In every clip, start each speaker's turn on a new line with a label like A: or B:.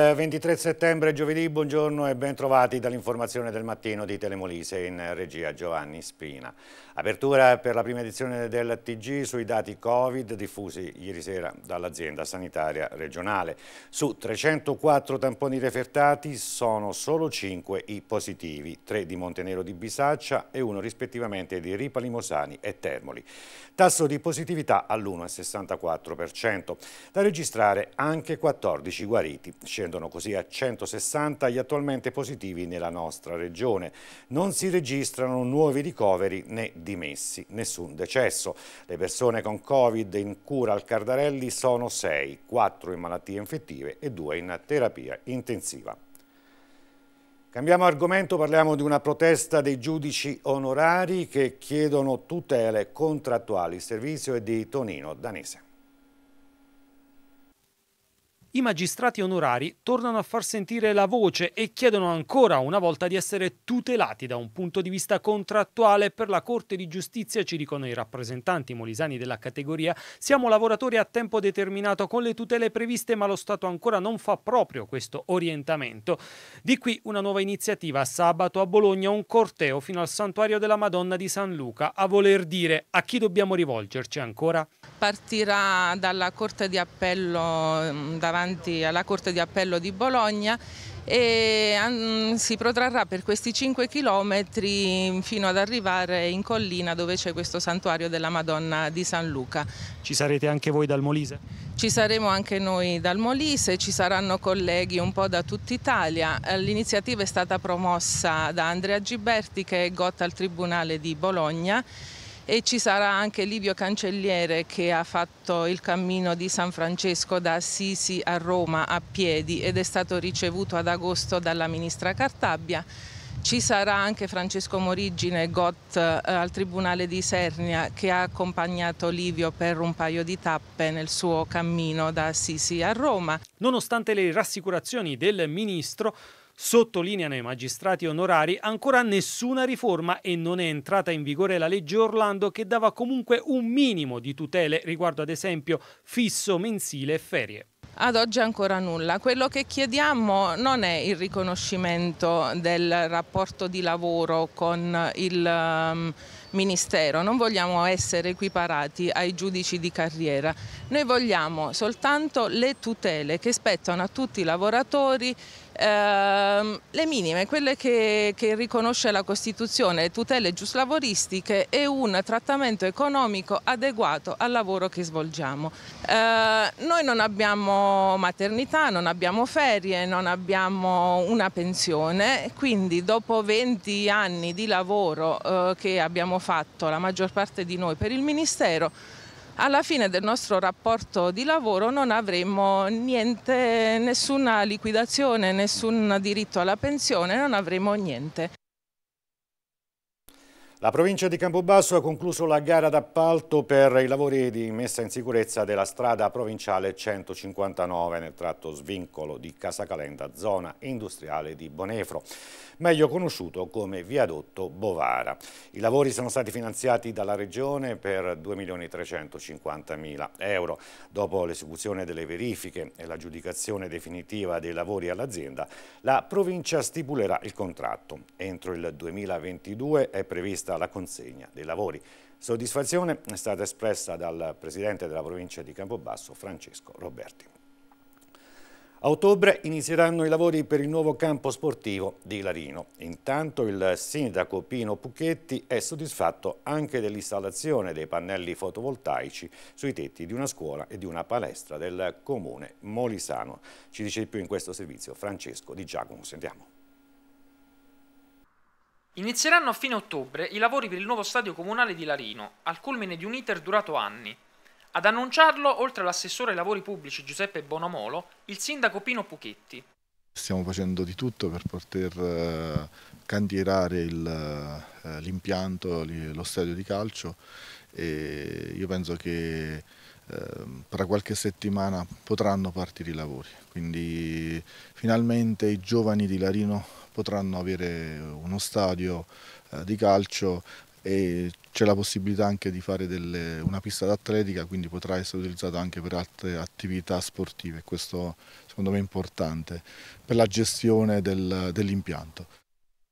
A: Il 23 settembre, giovedì, buongiorno e ben trovati dall'informazione del mattino di Telemolise in regia Giovanni Spina. Apertura per la prima edizione del TG sui dati Covid diffusi ieri sera dall'azienda sanitaria regionale. Su 304 tamponi refertati sono solo 5 i positivi, 3 di Montenero di Bisaccia e 1 rispettivamente di Ripali, Mosani e Termoli. Tasso di positività all'1,64%, da registrare anche 14 guariti. Scendono così a 160 gli attualmente positivi nella nostra regione. Non si registrano nuovi ricoveri né dimessi, nessun decesso. Le persone con Covid in cura al Cardarelli sono 6, 4 in malattie infettive e 2 in terapia intensiva. Cambiamo argomento, parliamo di una protesta dei giudici onorari che chiedono tutele contrattuali, servizio è di Tonino Danese
B: i magistrati onorari tornano a far sentire la voce e chiedono ancora una volta di essere tutelati da un punto di vista contrattuale per la Corte di Giustizia, ci dicono i rappresentanti molisani della categoria. Siamo lavoratori a tempo determinato con le tutele previste, ma lo Stato ancora non fa proprio questo orientamento. Di qui una nuova iniziativa. Sabato a Bologna un corteo fino al santuario della Madonna di San Luca, a voler dire a chi dobbiamo rivolgerci ancora?
C: Partirà dalla Corte di Appello ehm, davanti davanti alla Corte di Appello di Bologna e mm, si protrarrà per questi 5 chilometri fino ad arrivare in collina dove c'è questo santuario della Madonna di San Luca. Ci
B: sarete anche voi dal
C: Molise? Ci saremo anche noi dal Molise, ci saranno colleghi un po' da tutta Italia. L'iniziativa è stata promossa da Andrea Giberti che è gotta al Tribunale di Bologna e ci sarà anche Livio Cancelliere che ha fatto il cammino di San Francesco da Assisi a Roma a piedi ed è stato ricevuto ad agosto dalla ministra Cartabbia. Ci sarà anche Francesco Morigine, GOT, eh, al Tribunale di Sernia, che ha accompagnato Livio per un paio di tappe nel suo cammino da Assisi a Roma. Nonostante le rassicurazioni del ministro,
B: Sottolineano i magistrati onorari ancora nessuna riforma e non è entrata in vigore la legge Orlando che dava comunque un minimo di tutele riguardo ad esempio fisso, mensile e ferie.
C: Ad oggi ancora nulla. Quello che chiediamo non è il riconoscimento del rapporto di lavoro con il ehm, Ministero, non vogliamo essere equiparati ai giudici di carriera, noi vogliamo soltanto le tutele che spettano a tutti i lavoratori Ehm, le minime, quelle che, che riconosce la Costituzione, le tutele giuslavoristiche e un trattamento economico adeguato al lavoro che svolgiamo. Ehm, noi non abbiamo maternità, non abbiamo ferie, non abbiamo una pensione, quindi dopo 20 anni di lavoro eh, che abbiamo fatto la maggior parte di noi per il Ministero, alla fine del nostro rapporto di lavoro non avremo niente, nessuna liquidazione, nessun diritto alla pensione, non avremo niente.
A: La provincia di Campobasso ha concluso la gara d'appalto per i lavori di messa in sicurezza della strada provinciale 159 nel tratto svincolo di Casacalenda, zona industriale di Bonefro, meglio conosciuto come viadotto Bovara. I lavori sono stati finanziati dalla Regione per 2.350.000 euro. Dopo l'esecuzione delle verifiche e l'aggiudicazione definitiva dei lavori all'azienda, la provincia stipulerà il contratto. Entro il 2022 è prevista prevista la consegna dei lavori. Soddisfazione è stata espressa dal presidente della provincia di Campobasso, Francesco Roberti. A ottobre inizieranno i lavori per il nuovo campo sportivo di Larino. Intanto il sindaco Pino Pucchetti è soddisfatto anche dell'installazione dei pannelli fotovoltaici sui tetti di una scuola e di una palestra del comune Molisano. Ci dice di più in questo servizio Francesco Di Giacomo. Sentiamo.
B: Inizieranno a fine ottobre i lavori per il nuovo stadio comunale di Larino, al culmine di un iter durato anni. Ad annunciarlo, oltre all'assessore ai lavori pubblici Giuseppe Bonomolo, il sindaco Pino Puchetti.
D: Stiamo facendo di tutto per poter eh, cantierare eh, l'impianto, lo stadio di calcio e io penso che Ehm, tra qualche settimana potranno partire i lavori, quindi finalmente i giovani di Larino potranno avere uno stadio eh, di calcio e c'è la possibilità anche di fare delle, una pista d'atletica, quindi potrà essere utilizzata anche per altre attività sportive, questo secondo me è importante per la gestione del, dell'impianto.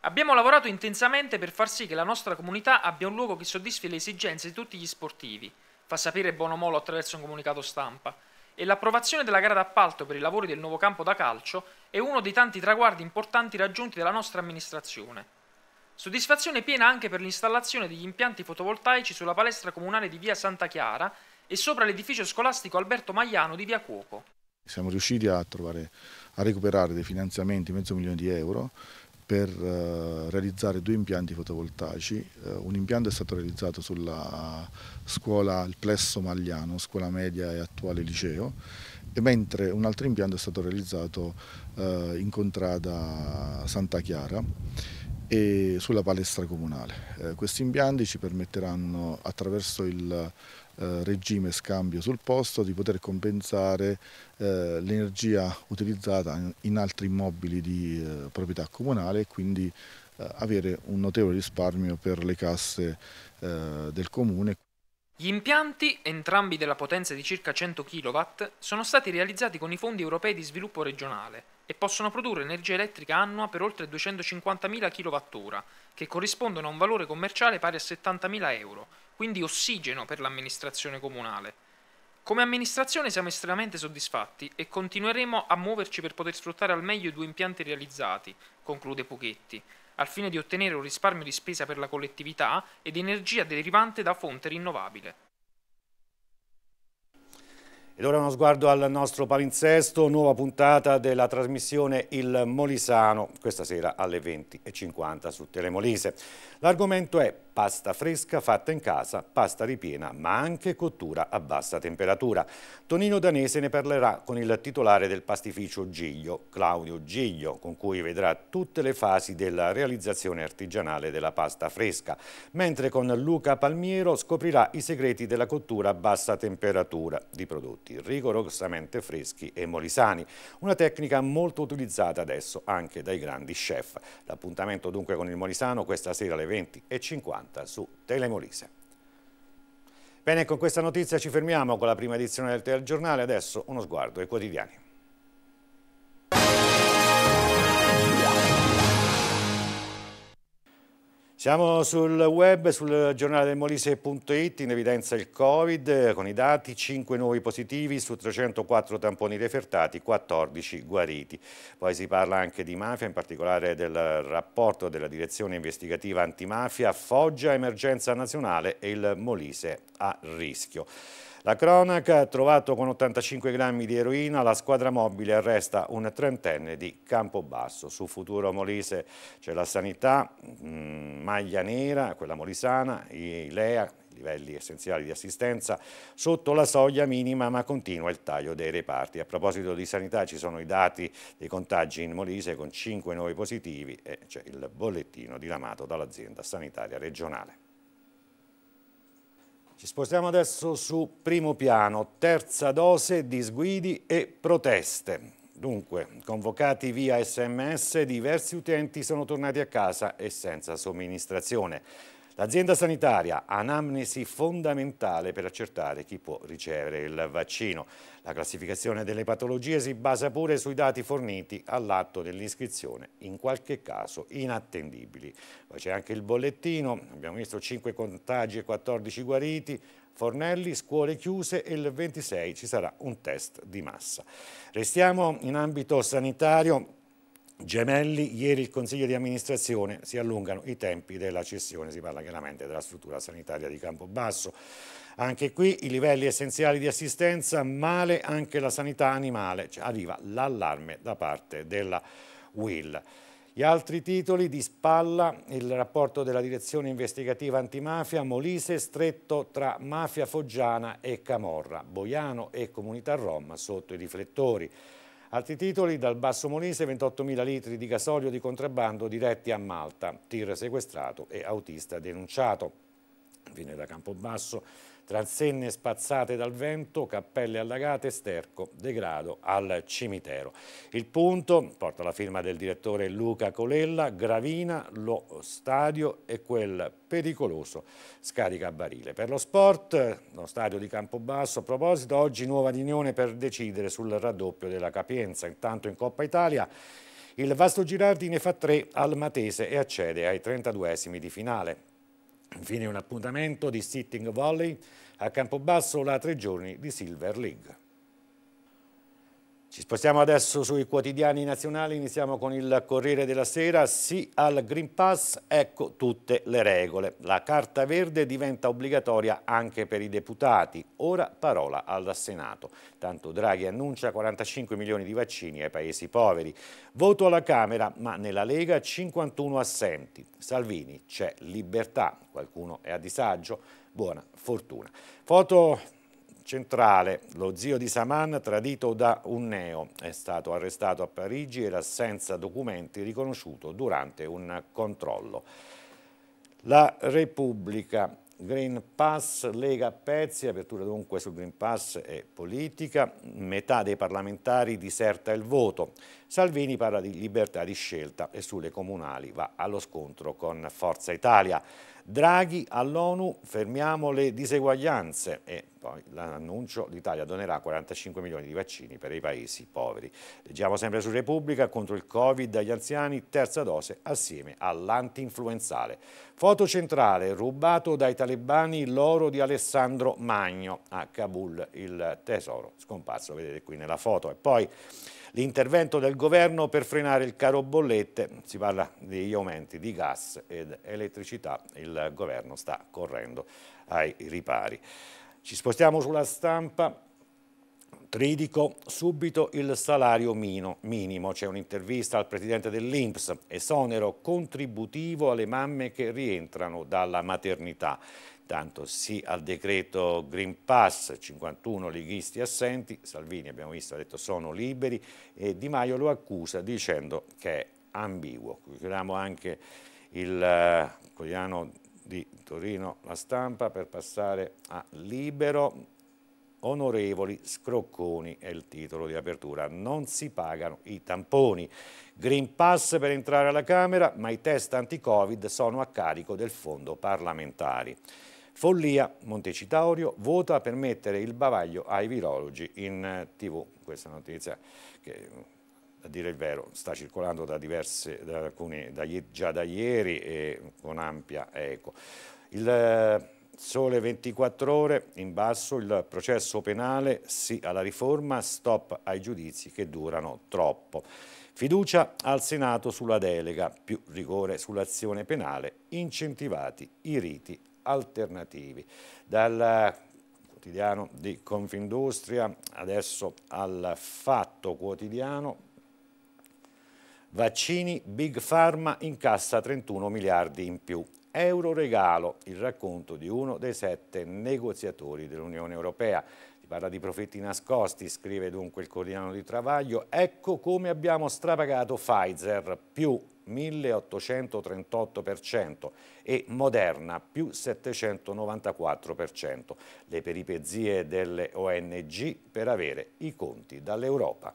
B: Abbiamo lavorato intensamente per far sì che la nostra comunità abbia un luogo che soddisfi le esigenze di tutti gli sportivi fa sapere Bonomolo attraverso un comunicato stampa, e l'approvazione della gara d'appalto per i lavori del nuovo campo da calcio è uno dei tanti traguardi importanti raggiunti dalla nostra amministrazione. Soddisfazione piena anche per l'installazione degli impianti fotovoltaici sulla palestra comunale di via Santa Chiara e sopra l'edificio scolastico Alberto Magliano di via Cuoco.
D: Siamo riusciti a, trovare, a recuperare dei finanziamenti, mezzo milione di euro, per eh, realizzare due impianti fotovoltaici. Eh, un impianto è stato realizzato sulla scuola al Plesso Magliano, scuola media e attuale liceo, mentre un altro impianto è stato realizzato eh, in contrada Santa Chiara e sulla palestra comunale. questi impianti ci permetteranno attraverso il eh, regime scambio sul posto, di poter compensare eh, l'energia utilizzata in altri immobili di eh, proprietà comunale e quindi avere un notevole risparmio per le casse del comune.
B: Gli impianti, entrambi della potenza di circa 100 kW, sono stati realizzati con i fondi europei di sviluppo regionale e possono produrre energia elettrica annua per oltre 250.000 kWh, che corrispondono a un valore commerciale pari a 70.000 euro, quindi ossigeno per l'amministrazione comunale. Come amministrazione siamo estremamente soddisfatti e continueremo a muoverci per poter sfruttare al meglio i due impianti realizzati, conclude Puchetti, al fine di ottenere un risparmio di spesa per la collettività ed energia derivante da fonte rinnovabile.
A: Ed ora uno sguardo al nostro palinsesto, nuova puntata della trasmissione Il Molisano, questa sera alle 20.50 su Telemolise. L'argomento è pasta fresca fatta in casa, pasta ripiena, ma anche cottura a bassa temperatura. Tonino Danese ne parlerà con il titolare del pastificio Giglio, Claudio Giglio, con cui vedrà tutte le fasi della realizzazione artigianale della pasta fresca, mentre con Luca Palmiero scoprirà i segreti della cottura a bassa temperatura di prodotti rigorosamente freschi e molisani, una tecnica molto utilizzata adesso anche dai grandi chef. L'appuntamento dunque con il Molisano questa sera alle 20.50 80 su Telemolise. Bene, con questa notizia ci fermiamo con la prima edizione del telegiornale, adesso uno sguardo ai quotidiani. Siamo sul web, sul giornale del Molise.it, in evidenza il Covid, con i dati 5 nuovi positivi su 304 tamponi refertati, 14 guariti. Poi si parla anche di mafia, in particolare del rapporto della direzione investigativa antimafia, Foggia, emergenza nazionale e il Molise a rischio. La cronaca, trovato con 85 grammi di eroina, la squadra mobile arresta un trentenne di Campobasso. Su Futuro Molise c'è la sanità, mm, maglia nera, quella molisana, i LEA, livelli essenziali di assistenza, sotto la soglia minima ma continua il taglio dei reparti. A proposito di sanità ci sono i dati dei contagi in Molise con 5 nuovi positivi e c'è il bollettino diramato dall'azienda sanitaria regionale. Ci spostiamo adesso su primo piano, terza dose, di sguidi e proteste. Dunque, convocati via sms, diversi utenti sono tornati a casa e senza somministrazione. L'azienda sanitaria anamnesi fondamentale per accertare chi può ricevere il vaccino. La classificazione delle patologie si basa pure sui dati forniti all'atto dell'iscrizione, in qualche caso inattendibili. Poi c'è anche il bollettino, abbiamo visto 5 contagi e 14 guariti, Fornelli, scuole chiuse e il 26 ci sarà un test di massa. Restiamo in ambito sanitario Gemelli, ieri il Consiglio di amministrazione si allungano i tempi della cessione, si parla chiaramente della struttura sanitaria di Campobasso. Anche qui i livelli essenziali di assistenza, male anche la sanità animale, cioè, arriva l'allarme da parte della Will. Gli altri titoli di spalla, il rapporto della direzione investigativa antimafia, Molise stretto tra mafia foggiana e Camorra, Boiano e comunità Roma sotto i riflettori. Altri titoli, dal Basso Molise 28.000 litri di gasolio di contrabbando diretti a Malta, tir sequestrato e autista denunciato. Viene da Campobasso transenne spazzate dal vento, cappelle allagate, sterco, degrado al cimitero. Il punto, porta la firma del direttore Luca Colella, gravina lo stadio e quel pericoloso scarica barile. Per lo sport, lo stadio di Campobasso, a proposito, oggi nuova riunione per decidere sul raddoppio della capienza. Intanto in Coppa Italia il Vasto Girardi ne fa tre al Matese e accede ai 32esimi di finale. Infine un appuntamento di sitting volley a Campobasso la tre giorni di Silver League. Ci spostiamo adesso sui quotidiani nazionali, iniziamo con il Corriere della Sera, sì al Green Pass, ecco tutte le regole. La carta verde diventa obbligatoria anche per i deputati, ora parola al Senato. Tanto Draghi annuncia 45 milioni di vaccini ai paesi poveri. Voto alla Camera, ma nella Lega 51 assenti. Salvini, c'è libertà, qualcuno è a disagio, buona fortuna. Foto centrale, lo zio di Saman tradito da un neo, è stato arrestato a Parigi e l'assenza documenti riconosciuto durante un controllo. La Repubblica, Green Pass, Lega Pezzi, apertura dunque sul Green Pass e politica, metà dei parlamentari diserta il voto, Salvini parla di libertà di scelta e sulle comunali va allo scontro con Forza Italia. Draghi all'ONU fermiamo le diseguaglianze e poi l'annuncio l'Italia donerà 45 milioni di vaccini per i paesi poveri. Leggiamo sempre su Repubblica contro il Covid agli anziani terza dose assieme all'antinfluenzale. Foto centrale rubato dai talebani l'oro di Alessandro Magno a Kabul, il tesoro scomparso vedete qui nella foto e poi l'intervento del governo per frenare il caro bollette, si parla degli aumenti di gas ed elettricità, il governo sta correndo ai ripari. Ci spostiamo sulla stampa. Tridico, subito il salario minimo. C'è un'intervista al presidente dell'Inps, esonero contributivo alle mamme che rientrano dalla maternità tanto sì al decreto Green Pass, 51 leghisti assenti, Salvini abbiamo visto ha detto sono liberi e Di Maio lo accusa dicendo che è ambiguo. Chiudiamo anche il eh, quotidiano di Torino La Stampa per passare a Libero. Onorevoli scrocconi è il titolo di apertura. Non si pagano i tamponi. Green Pass per entrare alla Camera, ma i test anti-Covid sono a carico del fondo parlamentari. Follia Montecitorio vota per mettere il bavaglio ai virologi in eh, tv. Questa notizia che eh, a dire il vero, sta circolando da diverse, da alcune, da, già da ieri e con ampia eco. Il eh, sole 24 ore, in basso il processo penale, sì alla riforma, stop ai giudizi che durano troppo. Fiducia al Senato sulla delega, più rigore sull'azione penale, incentivati i riti alternativi. Dal quotidiano di Confindustria adesso al Fatto Quotidiano Vaccini, Big Pharma incassa 31 miliardi in più. Euro regalo, il racconto di uno dei sette negoziatori dell'Unione Europea. Si parla di profitti nascosti, scrive dunque il quotidiano di Travaglio. Ecco come abbiamo strapagato Pfizer, più 1838% e Moderna più 794%. Le peripezie delle ONG per avere i conti dall'Europa.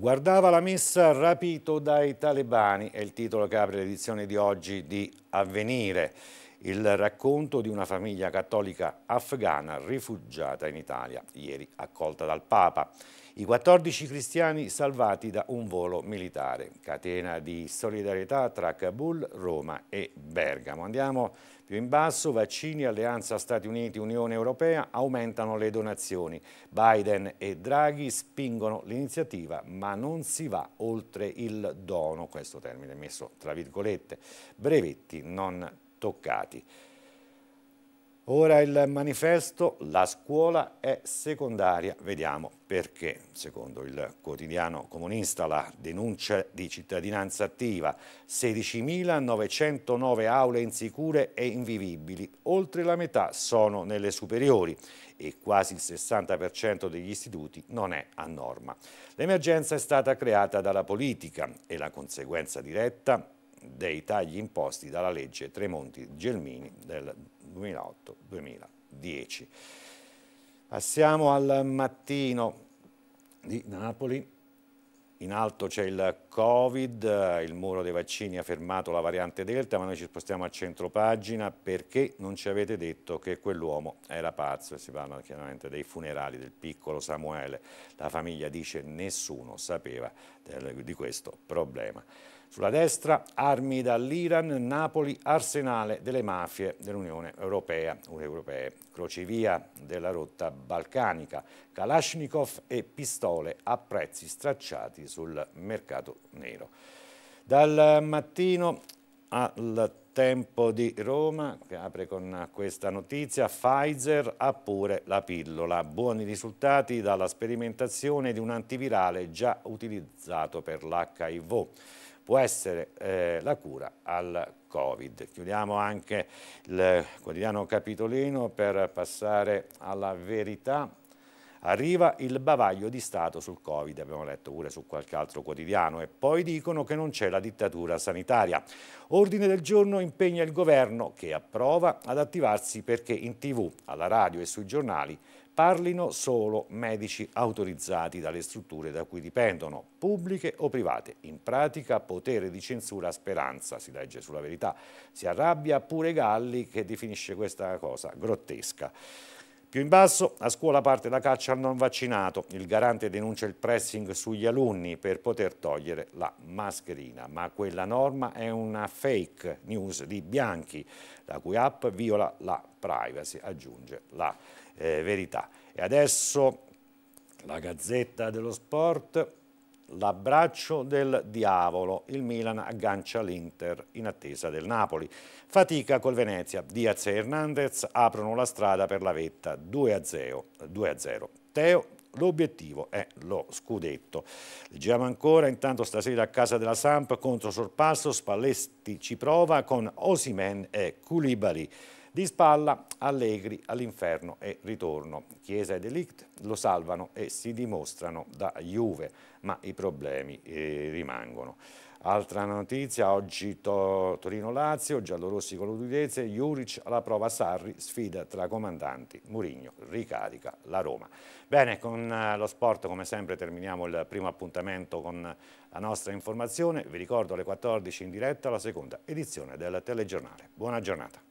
A: Guardava la messa rapito dai talebani, è il titolo che apre l'edizione di oggi di Avvenire il racconto di una famiglia cattolica afghana rifugiata in Italia, ieri accolta dal Papa. I 14 cristiani salvati da un volo militare, catena di solidarietà tra Kabul, Roma e Bergamo. Andiamo più in basso, vaccini, alleanza Stati Uniti-Unione Europea, aumentano le donazioni. Biden e Draghi spingono l'iniziativa, ma non si va oltre il dono, questo termine messo tra virgolette. Brevetti non toccati. Ora il manifesto La scuola è secondaria, vediamo perché. Secondo il quotidiano comunista la denuncia di cittadinanza attiva, 16.909 aule insicure e invivibili, oltre la metà sono nelle superiori e quasi il 60% degli istituti non è a norma. L'emergenza è stata creata dalla politica e la conseguenza diretta dei tagli imposti dalla legge Tremonti-Gelmini del 2008-2010. Passiamo al mattino di Napoli. In alto c'è il Covid, il muro dei vaccini ha fermato la variante Delta, ma noi ci spostiamo a centro pagina perché non ci avete detto che quell'uomo era pazzo. E si parla chiaramente dei funerali del piccolo Samuele. La famiglia dice nessuno sapeva di questo problema. Sulla destra armi dall'Iran, Napoli, arsenale delle mafie dell'Unione Europea, Europee, crocevia della rotta balcanica, Kalashnikov e pistole a prezzi stracciati sul mercato nero. Dal mattino al tempo di Roma, che apre con questa notizia, Pfizer ha pure la pillola. Buoni risultati dalla sperimentazione di un antivirale già utilizzato per l'HIV può essere eh, la cura al Covid. Chiudiamo anche il quotidiano capitolino per passare alla verità Arriva il bavaglio di Stato sul Covid, abbiamo letto pure su qualche altro quotidiano, e poi dicono che non c'è la dittatura sanitaria. Ordine del giorno impegna il governo, che approva, ad attivarsi perché in tv, alla radio e sui giornali parlino solo medici autorizzati dalle strutture da cui dipendono, pubbliche o private. In pratica potere di censura a speranza, si legge sulla verità. Si arrabbia pure Galli che definisce questa cosa grottesca. Più in basso, a scuola parte la caccia al non vaccinato. Il garante denuncia il pressing sugli alunni per poter togliere la mascherina. Ma quella norma è una fake news di Bianchi, la cui app viola la privacy, aggiunge la eh, verità. E adesso la Gazzetta dello Sport L'abbraccio del diavolo, il Milan aggancia l'Inter in attesa del Napoli. Fatica col Venezia, Diaz e Hernandez aprono la strada per la vetta 2-0. Teo L'obiettivo è lo scudetto. Leggiamo ancora, intanto stasera a casa della Samp contro sorpasso, Spalletti ci prova con Osimen e Culibali. Di spalla Allegri all'inferno e ritorno. Chiesa e Delict lo salvano e si dimostrano da Juve, ma i problemi eh, rimangono. Altra notizia, oggi to Torino-Lazio, giallorossi con l'Udinese, Juric alla prova Sarri, sfida tra comandanti, Murigno ricarica la Roma. Bene, con eh, lo sport come sempre terminiamo il primo appuntamento con la nostra informazione, vi ricordo alle 14 in diretta la seconda edizione del telegiornale. Buona giornata.